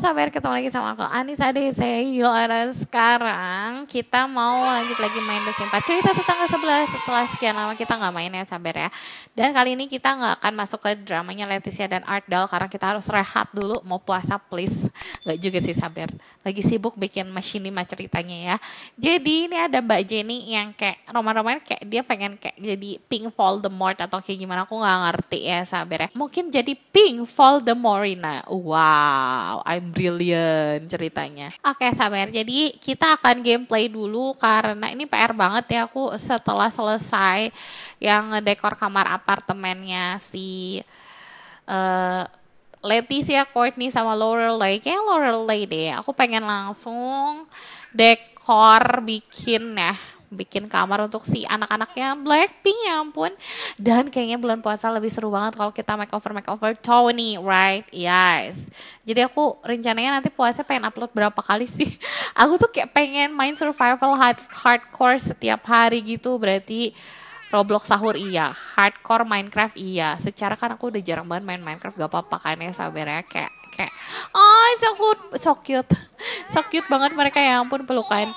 sabar ketemu lagi sama aku Anis Ade Sehilara sekarang kita mau lanjut lagi main The Simpat cerita tetangga sebelah setelah sekian lama kita nggak main ya sabar ya dan kali ini kita nggak akan masuk ke dramanya Leticia dan Ardal karena kita harus rehat dulu mau puasa please nggak juga sih sabar lagi sibuk bikin machinima ceritanya ya jadi ini ada Mbak Jenny yang kayak roman-roman kayak dia pengen kayak jadi Pink Voldemort atau kayak gimana aku nggak ngerti ya sabar ya mungkin jadi Pink Voldemorina wow I brilliant ceritanya. Oke, okay, Samer. Jadi kita akan gameplay dulu karena ini PR banget ya aku setelah selesai yang dekor kamar apartemennya si uh, eh, Leticia ya, Courtney sama Lorelai. Kayaknya Lorelai deh. Aku pengen langsung dekor bikin ya bikin kamar untuk si anak-anaknya Blackpink ya ampun. Dan kayaknya bulan puasa lebih seru banget kalau kita makeover makeover Tony, right? Yes. Jadi aku rencananya nanti puasa pengen upload berapa kali sih? Aku tuh kayak pengen main survival hard hardcore setiap hari gitu. Berarti Roblox sahur iya, hardcore Minecraft iya. Secara kan aku udah jarang banget main Minecraft, gak apa-apa kan ya sabernya, kayak kayak oh so cute, so cute, so cute banget mereka ya ampun pelukan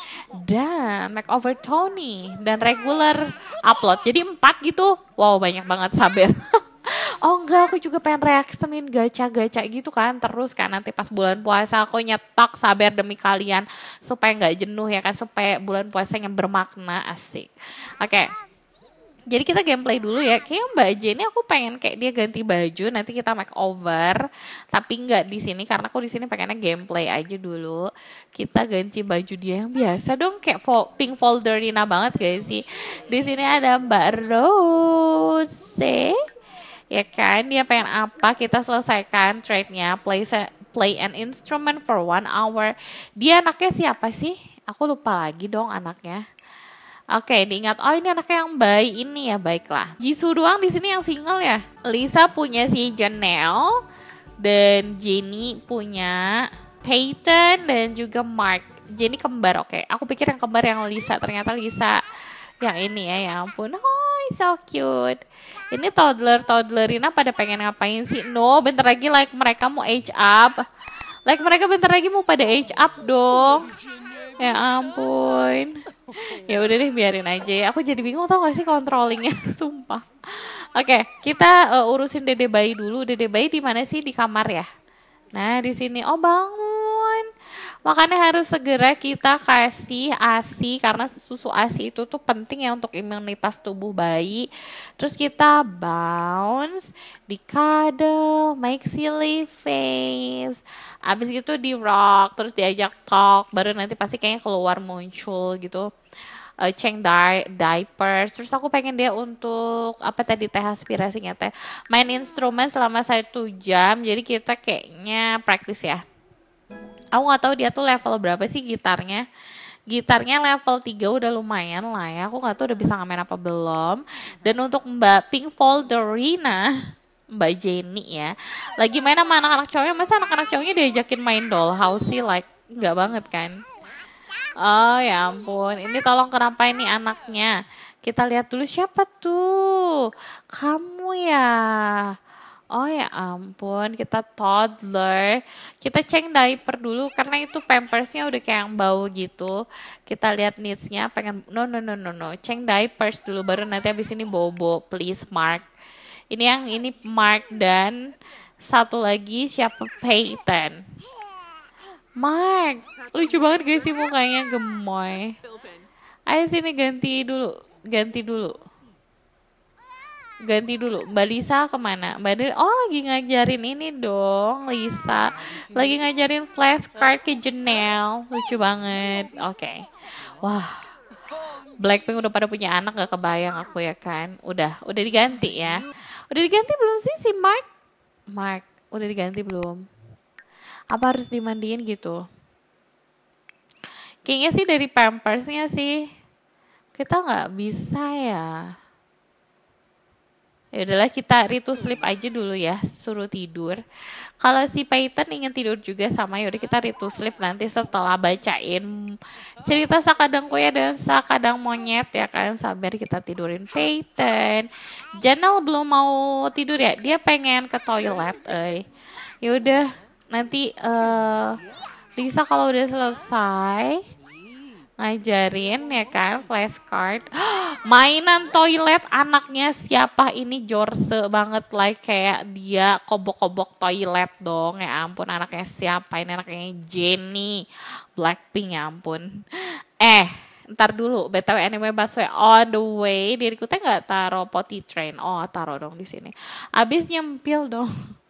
dan makeover Tony dan regular upload. Jadi empat gitu, wow banyak banget saber. oh enggak aku juga pengen reaksiin gacha-gacha gitu kan terus kan nanti pas bulan puasa aku nyetok sabar demi kalian supaya nggak jenuh ya kan supaya bulan puasa yang bermakna asik oke okay jadi kita gameplay dulu ya. Kayak Mbak J ini aku pengen kayak dia ganti baju nanti kita make over Tapi nggak di sini karena aku di sini pengennya gameplay aja dulu. Kita ganti baju dia yang biasa dong kayak pink folder folderina banget guys sih. Di sini ada Mbak Rose. Ya kan, dia pengen apa kita selesaikan trade-nya, play, play an instrument for one hour. Dia anaknya siapa sih? Aku lupa lagi dong anaknya Oke, diingat oh ini anaknya yang baik ini ya baiklah. Jisoo doang di sini yang single ya. Lisa punya si Janelle dan Jenny punya Peyton dan juga Mark. Jenny kembar, oke. Okay. Aku pikir yang kembar yang Lisa, ternyata Lisa yang ini ya, ya ampun. Oh, so cute. Ini toddler-toddlerina pada pengen ngapain sih? No, bentar lagi like mereka mau age up. Like mereka bentar lagi mau pada age up dong. Ya ampun. ya udah deh biarin aja ya. Aku jadi bingung tau gak sih controllingnya, sumpah. Oke, okay, kita uh, urusin dede bayi dulu. Dede bayi di mana sih? Di kamar ya. Nah, di sini. Oh, bangun. Makanya harus segera kita kasih ASI karena susu ASI itu tuh penting ya untuk imunitas tubuh bayi. Terus kita bounce, di cuddle, make silly face. Abis itu di rock, terus diajak talk, baru nanti pasti kayaknya keluar muncul gitu. Uh, eh, change di diapers terus aku pengen dia untuk apa tadi teh aspirasinya teh main instrumen selama satu jam jadi kita kayaknya praktis ya aku nggak tahu dia tuh level berapa sih gitarnya gitarnya level 3 udah lumayan lah ya aku nggak tahu udah bisa ngamen apa belum dan untuk Mbak Pink Folderina Mbak Jenny ya lagi main sama anak-anak cowoknya masa anak-anak cowoknya diajakin main dollhouse sih like nggak banget kan oh ya ampun ini tolong kenapa ini anaknya kita lihat dulu siapa tuh kamu ya Oh ya ampun, kita toddler. Kita ceng diaper dulu karena itu pampersnya udah kayak yang bau gitu. Kita lihat needsnya, pengen no no no no no, ceng diapers dulu baru nanti habis ini bobo, please Mark. Ini yang ini Mark dan satu lagi siapa Peyton. Mark, lucu banget guys, sih mukanya gemoy. Ayo sini ganti dulu, ganti dulu ganti dulu Mbak Lisa kemana Mbak Lisa oh lagi ngajarin ini dong Lisa lagi ngajarin flashcard ke Janelle lucu banget oke okay. wah Blackpink udah pada punya anak gak kebayang aku ya kan udah udah diganti ya udah diganti belum sih si Mark Mark udah diganti belum apa harus dimandiin gitu kayaknya sih dari pampersnya sih kita nggak bisa ya ya udahlah kita ritu sleep aja dulu ya suruh tidur kalau si Peyton ingin tidur juga sama yaudah kita ritu sleep nanti setelah bacain cerita sakadang koya dan sakadang monyet ya kan sabar kita tidurin Peyton Janel belum mau tidur ya dia pengen ke toilet ya eh yaudah nanti uh, Lisa kalau udah selesai ngajarin ya kan flashcard mainan toilet anaknya siapa ini Jorse banget like kayak dia kobok-kobok toilet dong ya ampun anaknya siapa ini anaknya Jenny Blackpink ya ampun eh ntar dulu btw anyway busway on the way diriku teh nggak taro potty train oh taro dong di sini abis nyempil dong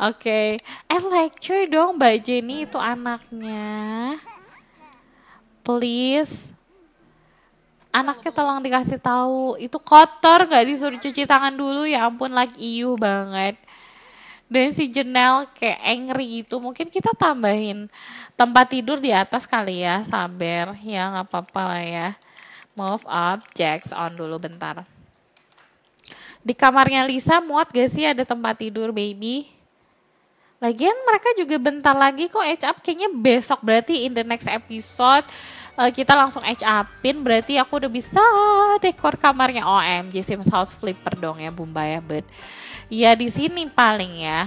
Oke, okay. eh lecture dong Mbak Jenny itu anaknya please anaknya tolong dikasih tahu itu kotor nggak disuruh cuci tangan dulu ya ampun like iu banget dan si Jenel kayak angry gitu mungkin kita tambahin tempat tidur di atas kali ya sabar ya nggak apa-apa lah ya move objects on dulu bentar di kamarnya Lisa muat gak sih ada tempat tidur baby Lagian mereka juga bentar lagi kok edge up kayaknya besok berarti in the next episode eh, kita langsung edge upin berarti aku udah bisa dekor kamarnya OMG oh, Sims House Flipper dong ya Bumba ya Bud. Ya di sini paling ya.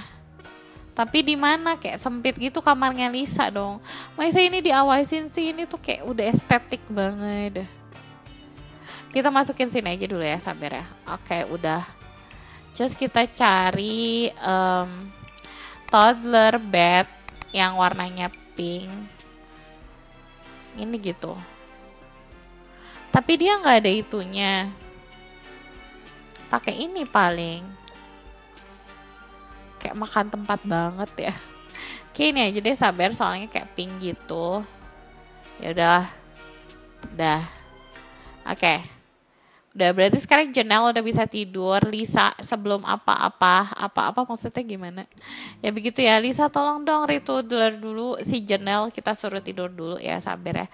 Tapi di mana kayak sempit gitu kamarnya Lisa dong. Masa ini diawasin sih ini tuh kayak udah estetik banget. Kita masukin sini aja dulu ya sabar ya. Oke, udah. Just kita cari um, toddler bed yang warnanya pink ini gitu tapi dia nggak ada itunya pakai ini paling kayak makan tempat banget ya Oke ini aja deh sabar soalnya kayak pink gitu ya udah dah oke okay udah berarti sekarang Janel udah bisa tidur Lisa sebelum apa-apa apa-apa maksudnya gimana ya begitu ya Lisa tolong dong retooler dulu si Janel kita suruh tidur dulu ya sabar ya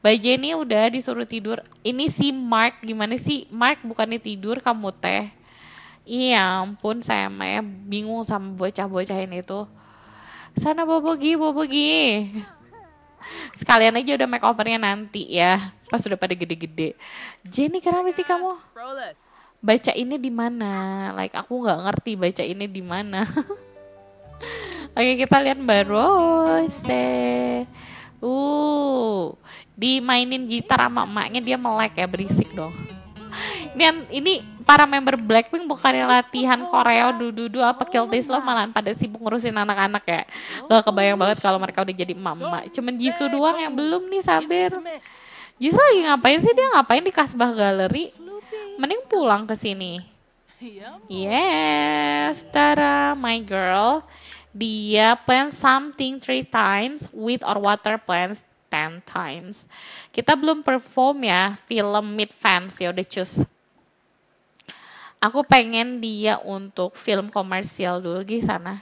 Mbak Jenny udah disuruh tidur ini si Mark gimana sih Mark bukannya tidur kamu teh iya ampun saya mah ya bingung sama bocah-bocah ini tuh sana bobogi bobogi Sekalian aja udah make makeovernya nanti ya. Pas udah pada gede-gede. Jenny kenapa sih kamu? Baca ini di mana? Like aku nggak ngerti baca ini di mana. Oke kita lihat Mbak Rose. Uh, dimainin gitar sama emaknya dia melek ya berisik dong. Ini, ini para member Blackpink bukannya latihan Korea dudu apa kill this love malahan pada sibuk ngurusin anak-anak ya gak kebayang banget kalau mereka udah jadi mama cuman Jisoo doang yang belum nih sabir. Jisoo lagi ngapain sih dia ngapain di kasbah galeri mending pulang ke sini yes Tara my girl dia plant something three times with or water plans ten times. Kita belum perform ya film Mid Fans ya udah cus aku pengen dia untuk film komersial dulu di sana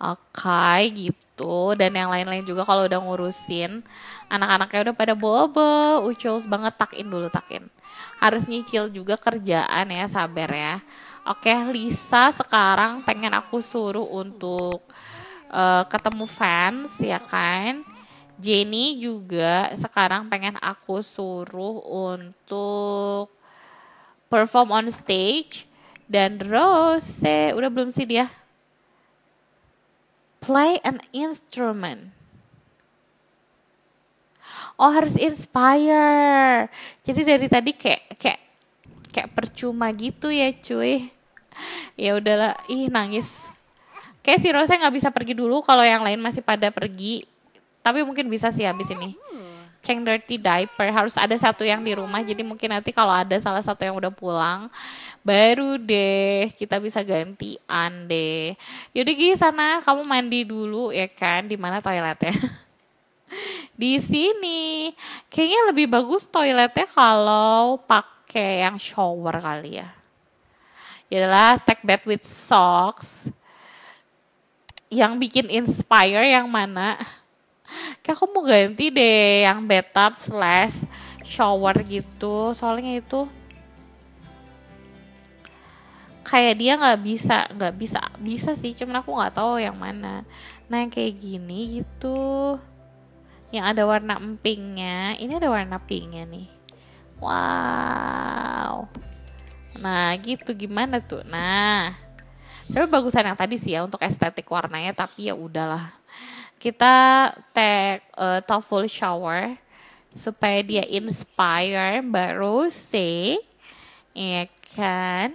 oke okay, gitu dan yang lain-lain juga kalau udah ngurusin anak-anaknya udah pada bobo ucus banget takin dulu takin harus nyicil juga kerjaan ya sabar ya oke okay, Lisa sekarang pengen aku suruh untuk uh, ketemu fans ya kan Jenny juga sekarang pengen aku suruh untuk perform on stage dan Rose udah belum sih dia play an instrument oh harus inspire jadi dari tadi kayak kayak kayak percuma gitu ya cuy ya udahlah ih nangis kayak si Rose nggak bisa pergi dulu kalau yang lain masih pada pergi tapi mungkin bisa sih habis ini ceng dirty diaper harus ada satu yang di rumah jadi mungkin nanti kalau ada salah satu yang udah pulang baru deh kita bisa gantian deh yaudah gih sana kamu mandi dulu ya kan di mana toiletnya di sini kayaknya lebih bagus toiletnya kalau pakai yang shower kali ya yaudahlah take bed with socks yang bikin inspire yang mana kayak aku mau ganti deh yang bathtub slash shower gitu soalnya itu kayak dia nggak bisa nggak bisa bisa sih cuman aku nggak tahu yang mana nah yang kayak gini gitu yang ada warna empingnya ini ada warna pinknya nih wow nah gitu gimana tuh nah sebenarnya bagusan yang tadi sih ya untuk estetik warnanya tapi ya udahlah kita take a TOEFL shower supaya dia inspire baru say ya kan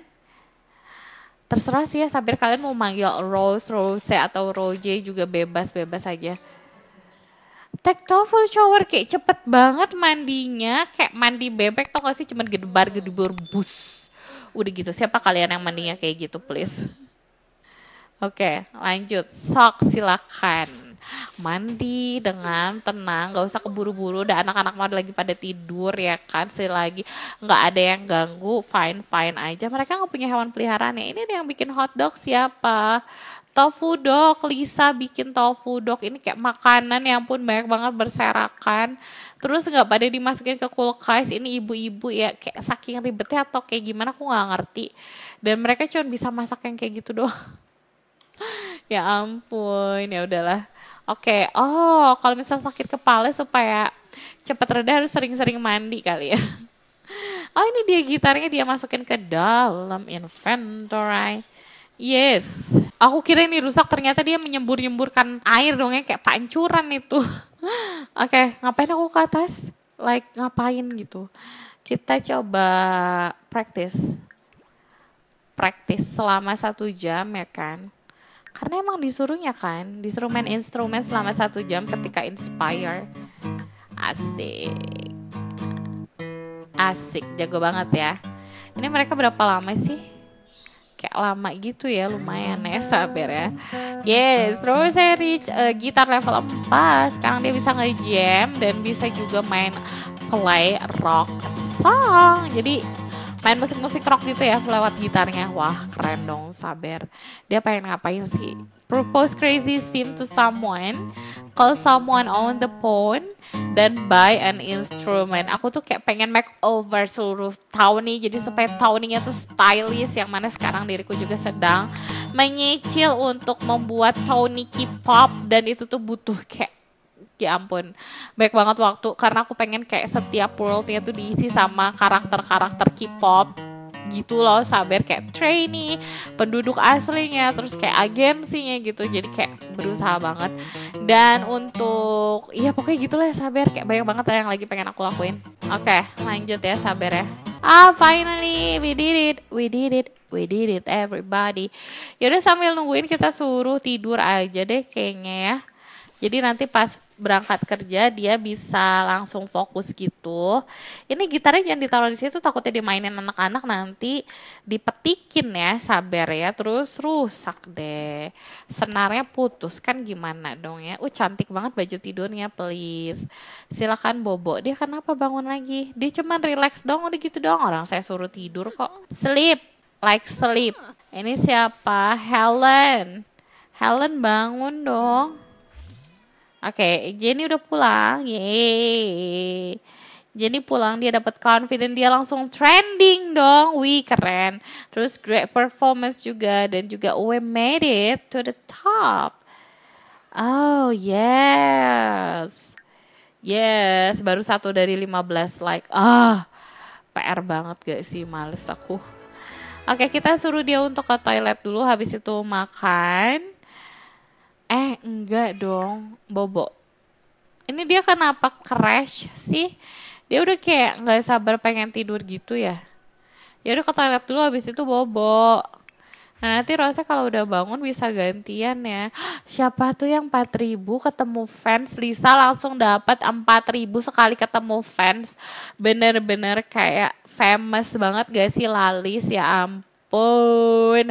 terserah sih ya sambil kalian mau manggil Rose, Rose atau Roje juga bebas bebas aja take TOEFL shower kayak cepet banget mandinya kayak mandi bebek tau gak sih cuman gedebar gedebur bus udah gitu siapa kalian yang mandinya kayak gitu please Oke, lanjut. Sok silakan mandi dengan tenang gak usah keburu-buru udah anak-anak mau lagi pada tidur ya kan sih lagi nggak ada yang ganggu fine fine aja mereka nggak punya hewan peliharaan ya ini yang bikin hotdog siapa Tofu dog, Lisa bikin tofu dog. Ini kayak makanan yang pun banyak banget berserakan. Terus nggak pada dimasukin ke kulkas. Ini ibu-ibu ya kayak saking ribetnya atau kayak gimana aku nggak ngerti. Dan mereka cuma bisa masak yang kayak gitu doang. ya ampun, ya udahlah. Oke, okay. oh kalau misalnya sakit kepala supaya cepat reda harus sering-sering mandi kali ya. Oh ini dia gitarnya dia masukin ke dalam inventory. Yes, aku kira ini rusak ternyata dia menyembur-nyemburkan air dong ya kayak pancuran itu. Oke, okay, ngapain aku ke atas? Like ngapain gitu? Kita coba practice, practice selama satu jam ya kan? karena emang disuruhnya kan disuruh main instrumen selama satu jam ketika inspire asik asik jago banget ya ini mereka berapa lama sih kayak lama gitu ya lumayan ya sabar ya yes terus saya reach uh, gitar level 4 sekarang dia bisa ngejam dan bisa juga main play rock song jadi main musik-musik rock gitu ya lewat gitarnya. Wah, keren dong sabar. Dia pengen ngapain sih? Propose crazy sim to someone, call someone on the phone, dan buy an instrument. Aku tuh kayak pengen makeover seluruh tahun nih, jadi supaya tahunnya tuh stylish yang mana sekarang diriku juga sedang menyicil untuk membuat Tony K-pop dan itu tuh butuh kayak ya ampun baik banget waktu karena aku pengen kayak setiap worldnya tuh diisi sama karakter-karakter K-pop gitu loh sabar kayak trainee penduduk aslinya terus kayak agensinya gitu jadi kayak berusaha banget dan untuk ya pokoknya gitulah lah sabar kayak banyak banget yang lagi pengen aku lakuin oke lanjut ya sabar ya ah finally we did it we did it we did it everybody yaudah sambil nungguin kita suruh tidur aja deh kayaknya ya jadi nanti pas berangkat kerja dia bisa langsung fokus gitu. Ini gitarnya jangan ditaruh di situ takutnya dimainin anak-anak nanti dipetikin ya, sabar ya. Terus rusak deh. Senarnya putus kan gimana dong ya? Uh cantik banget baju tidurnya please. Silakan bobo. Dia kenapa bangun lagi? Dia cuman relax dong udah gitu dong. Orang saya suruh tidur kok. Sleep like sleep. Ini siapa? Helen. Helen bangun dong Oke, okay, Jenny udah pulang. Yeay. Jenny pulang dia dapat confident dia langsung trending dong. Wih, keren. Terus great performance juga dan juga we made it to the top. Oh, yes. Yes, baru satu dari 15 like. Ah, PR banget gak sih? Males aku. Oke, okay, kita suruh dia untuk ke toilet dulu habis itu makan Eh, enggak dong, Bobo. Ini dia kenapa crash sih? Dia udah kayak nggak sabar pengen tidur gitu ya. Ya udah ke toilet dulu habis itu Bobo. Nah, nanti Rosa kalau udah bangun bisa gantian ya. Siapa tuh yang 4000 ketemu fans? Lisa langsung dapat 4000 sekali ketemu fans. Bener-bener kayak famous banget gak sih Lalis ya ampun pun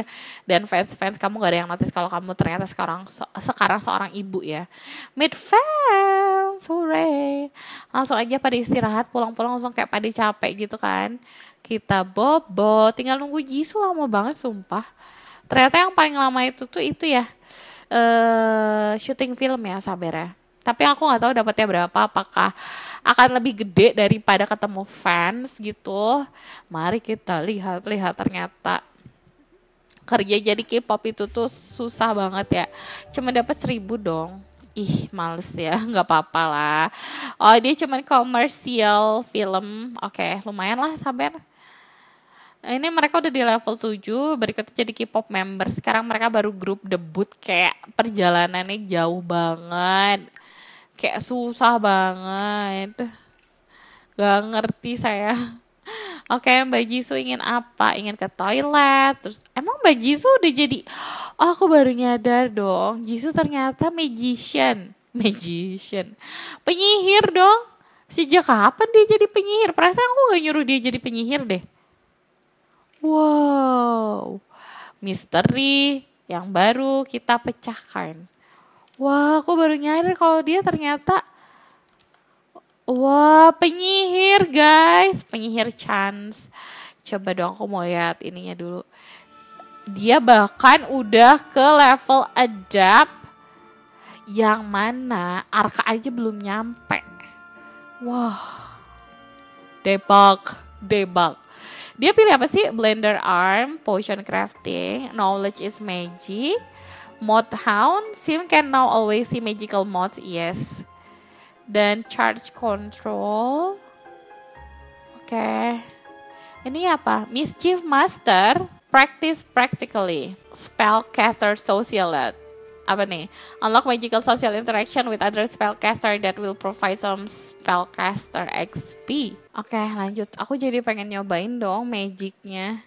dan fans-fans kamu gak ada yang notice kalau kamu ternyata sekarang so, sekarang seorang ibu ya mid fans sore langsung aja pada istirahat pulang-pulang langsung kayak pada capek gitu kan kita bobo tinggal nunggu Jisoo lama banget sumpah ternyata yang paling lama itu tuh itu ya eh uh, syuting film ya sabar ya tapi aku nggak tahu dapatnya berapa apakah akan lebih gede daripada ketemu fans gitu mari kita lihat lihat ternyata kerja jadi K-pop itu tuh susah banget ya cuma dapat seribu dong ih males ya nggak apa-apa lah oh dia cuma komersial film oke okay, lumayan lah sabar ini mereka udah di level 7 berikutnya jadi K-pop member sekarang mereka baru grup debut kayak perjalanannya jauh banget kayak susah banget gak ngerti saya Oke, okay, Mbak Jisu ingin apa? Ingin ke toilet. Terus emang Mbak Jisu udah jadi oh, aku baru nyadar dong. Jisu ternyata magician. Magician. Penyihir dong. Sejak kapan dia jadi penyihir? Perasaan aku gak nyuruh dia jadi penyihir deh. Wow. Misteri yang baru kita pecahkan. Wah, aku baru nyari kalau dia ternyata Wah, penyihir guys, penyihir chance. Coba dong aku mau lihat ininya dulu. Dia bahkan udah ke level adapt yang mana Arka aja belum nyampe. Wah, debug, debug. Dia pilih apa sih? Blender arm, potion crafting, knowledge is magic, Mod Hound, Sim can now always see magical mods, yes. Dan charge control. Oke. Okay. Ini apa? Mischief Master, practice practically. Spellcaster Socialite. Apa nih? Unlock magical social interaction with other spellcaster that will provide some spellcaster XP. Oke, okay, lanjut. Aku jadi pengen nyobain dong magicnya.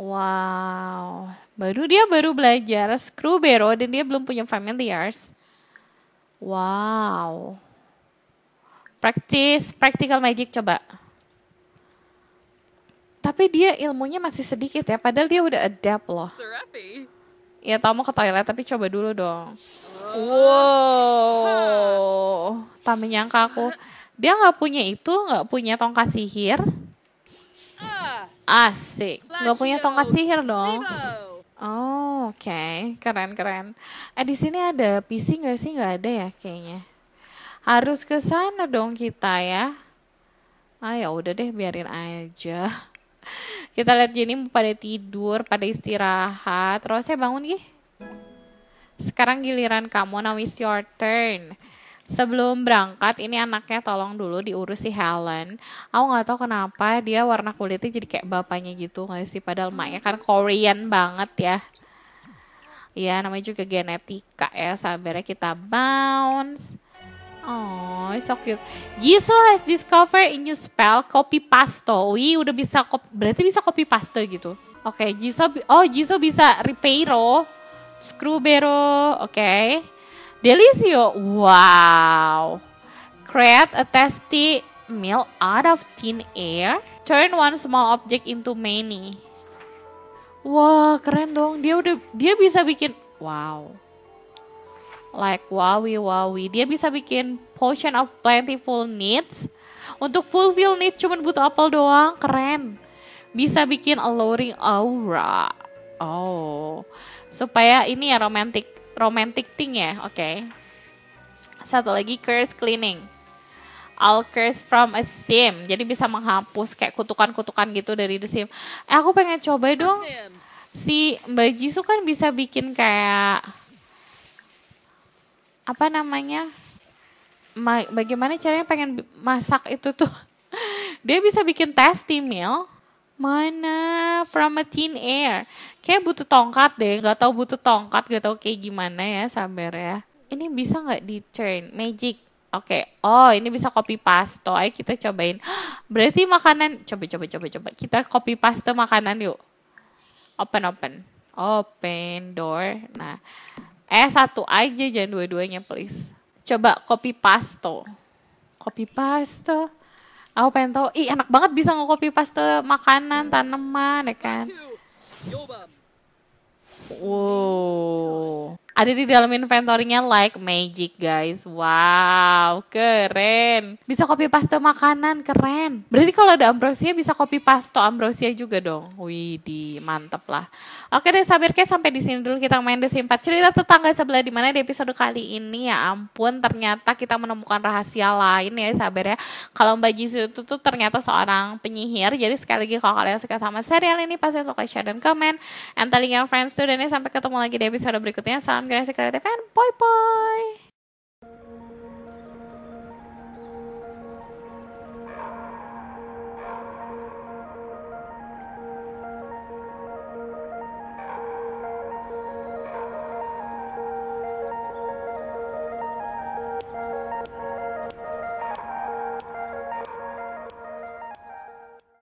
Wow, baru dia baru belajar screw Screwbero dan dia belum punya familiars. Wow. Praktis, practical magic coba. Tapi dia ilmunya masih sedikit ya, padahal dia udah adapt loh. Ya tau mau ke toilet tapi coba dulu dong. Wow, tak menyangka aku. Dia nggak punya itu, nggak punya tongkat sihir Asik. Gak punya tongkat sihir dong. Oh, oke. Okay. Keren, keren. Eh, di sini ada PC nggak sih? Nggak ada ya kayaknya. Harus ke sana dong kita ya. Ah, ya udah deh, biarin aja. Kita lihat Jenny pada tidur, pada istirahat. Terus saya bangun, gih. Sekarang giliran kamu, now is your turn sebelum berangkat ini anaknya tolong dulu diurus si Helen aku nggak tahu kenapa dia warna kulitnya jadi kayak bapaknya gitu nggak sih padahal maknya kan Korean banget ya Iya namanya juga genetika ya sabarnya kita bounce Oh, so cute. Jisoo has discovered a new spell, copy paste. Wih, udah bisa copy, berarti bisa copy paste gitu. Oke, okay, Jisoo, oh Jisoo bisa repairo, screwbero, oke. Okay. Delicio, wow. Create a tasty meal out of thin air. Turn one small object into many. Wah, wow, keren dong. Dia udah dia bisa bikin wow. Like wawi wawi. Dia bisa bikin potion of plentiful needs. Untuk fulfill need cuman butuh apel doang. Keren. Bisa bikin alluring aura. Oh. Supaya ini ya romantic romantic thing ya, oke. Okay. Satu lagi curse cleaning. All curse from a sim. Jadi bisa menghapus kayak kutukan-kutukan gitu dari the sim. Eh, aku pengen coba dong. Si Mbak Jisoo kan bisa bikin kayak apa namanya? Ma bagaimana caranya pengen masak itu tuh. Dia bisa bikin tasty meal Mana? From a thin air. Kayak butuh tongkat deh. nggak tahu butuh tongkat. Gak tahu kayak gimana ya. Sabar ya. Ini bisa nggak di turn? Magic. Oke. Okay. Oh ini bisa copy paste. Ayo kita cobain. Berarti makanan. Coba coba coba coba. Kita copy paste makanan yuk. Open open. Open door. Nah. Eh satu aja jangan dua-duanya please. Coba copy paste. Copy paste Aku pengen tahu, ih enak banget bisa ngopi pas paste makanan, hmm. tanaman, ya kan? Wow ada di dalam inventory-nya like magic guys. Wow, keren. Bisa copy paste makanan, keren. Berarti kalau ada ambrosia bisa copy paste ambrosia juga dong. Wih, di mantep lah. Oke deh Sabir kayak sampai di sini dulu kita main The Cerita tetangga sebelah di mana di episode kali ini ya ampun ternyata kita menemukan rahasia lain ya sabar ya. Kalau Mbak Jisu itu tuh ternyata seorang penyihir. Jadi sekali lagi kalau kalian suka sama serial ini pasti like, share, dan komen. And telling your friends tuh dan ya, sampai ketemu lagi di episode berikutnya. Salam guys, kreatif fan. poi poi